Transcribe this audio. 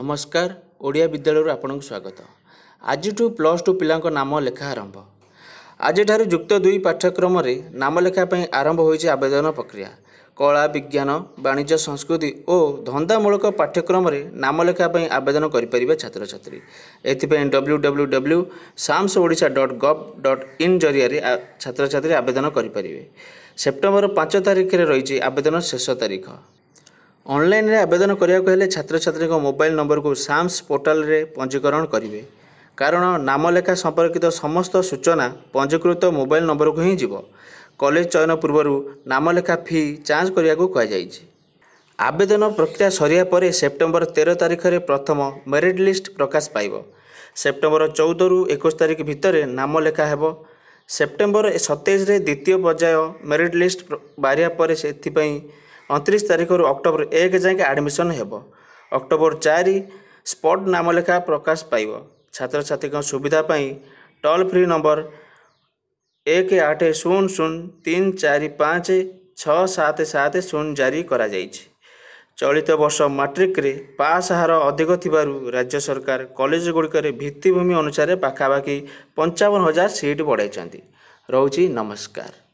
ନମସ୍କାର ଓଡ଼ିଆ ବିଦ୍ୟାଳୟରୁ ଆପଣଙ୍କୁ ସ୍ୱାଗତ ଆଜିଠୁ ପ୍ଲସ୍ ଟୁ ପିଲାଙ୍କ ନାମ ଲେଖା ଆରମ୍ଭ ଆଜିଠାରୁ ଯୁକ୍ତ ଦୁଇ ପାଠ୍ୟକ୍ରମରେ ନାମ ଲେଖା ପାଇଁ ଆରମ୍ଭ ହୋଇଛି ଆବେଦନ ପ୍ରକ୍ରିୟା କଳା ବିଜ୍ଞାନ ବାଣିଜ୍ୟ ସଂସ୍କୃତି ଓ ଧନ୍ଦାମୂଳକ ପାଠ୍ୟକ୍ରମରେ ନାମ ଲେଖା ପାଇଁ ଆବେଦନ କରିପାରିବେ ଛାତ୍ରଛାତ୍ରୀ ଏଥିପାଇଁ W W W SAMS Odisha dot gov dot in ଜରିଆରେ ଛାତ୍ରଛାତ୍ରୀ ଆବେଦନ କରିପାରିବେ ସେପ୍ଟେମ୍ବର ପାଞ୍ଚ ତାରିଖରେ ରହିଛି ଆବେଦନ ଶେଷ ତାରିଖ ଅନଲାଇନ୍ରେ ଆବେଦନ କରିବାକୁ ହେଲେ ଛାତ୍ରଛାତ୍ରୀଙ୍କ ମୋବାଇଲ୍ ନମ୍ବରକୁ ସାମ୍ସ ପୋର୍ଟାଲରେ ପଞ୍ଜୀକରଣ କରିବେ କାରଣ ନାମଲେଖା ସମ୍ପର୍କିତ ସମସ୍ତ ସୂଚନା ପଞ୍ଜୀକୃତ ମୋବାଇଲ୍ ନମ୍ବରକୁ ହିଁ ଯିବ କଲେଜ ଚୟନ ପୂର୍ବରୁ ନାମଲେଖା ଫି ଯାଞ୍ଚ କରିବାକୁ କୁହାଯାଇଛି ଆବେଦନ ପ୍ରକ୍ରିୟା ସରିବା ପରେ ସେପ୍ଟେମ୍ବର ତେର ତାରିଖରେ ପ୍ରଥମ ମେରିଟ୍ ଲିଷ୍ଟ ପ୍ରକାଶ ପାଇବ ସେପ୍ଟେମ୍ବର ଚଉଦରୁ ଏକୋଇଶ ତାରିଖ ଭିତରେ ନାମ ଲେଖା ହେବ ସେପ୍ଟେମ୍ବର ସତେଇଶରେ ଦ୍ୱିତୀୟ ପର୍ଯ୍ୟାୟ ମେରିଟ୍ ଲିଷ୍ଟ ବାହାରିବା ପରେ ସେଥିପାଇଁ ଅଣତିରିଶ ତାରିଖରୁ ଅକ୍ଟୋବର ଏକ ଯାଏଁକେ ଆଡ଼ମିସନ୍ ହେବ ଅକ୍ଟୋବର ଚାରି ସ୍ପଟ୍ ନାମଲେଖା ପ୍ରକାଶ ପାଇବ ଛାତ୍ରଛାତ୍ରୀଙ୍କ ସୁବିଧା ପାଇଁ ଟୋଲ୍ ଫ୍ରି ନମ୍ବର ଏକ ଆଠ ଶୂନ ଶୂନ ତିନି ଚାରି ପାଞ୍ଚ ଛଅ ସାତ ସାତ ଶୂନ ଜାରି କରାଯାଇଛି ଚଳିତ ବର୍ଷ ମାଟ୍ରିକ୍ରେ ପାସ୍ ହାର ଅଧିକ ଥିବାରୁ ରାଜ୍ୟ ସରକାର କଲେଜ ଗୁଡ଼ିକରେ ଭିତ୍ତିଭୂମି ଅନୁସାରେ ପାଖାପାଖି ପଞ୍ଚାବନ ହଜାର ସିଟ୍ ବଢ଼ାଇଛନ୍ତି ରହୁଛି ନମସ୍କାର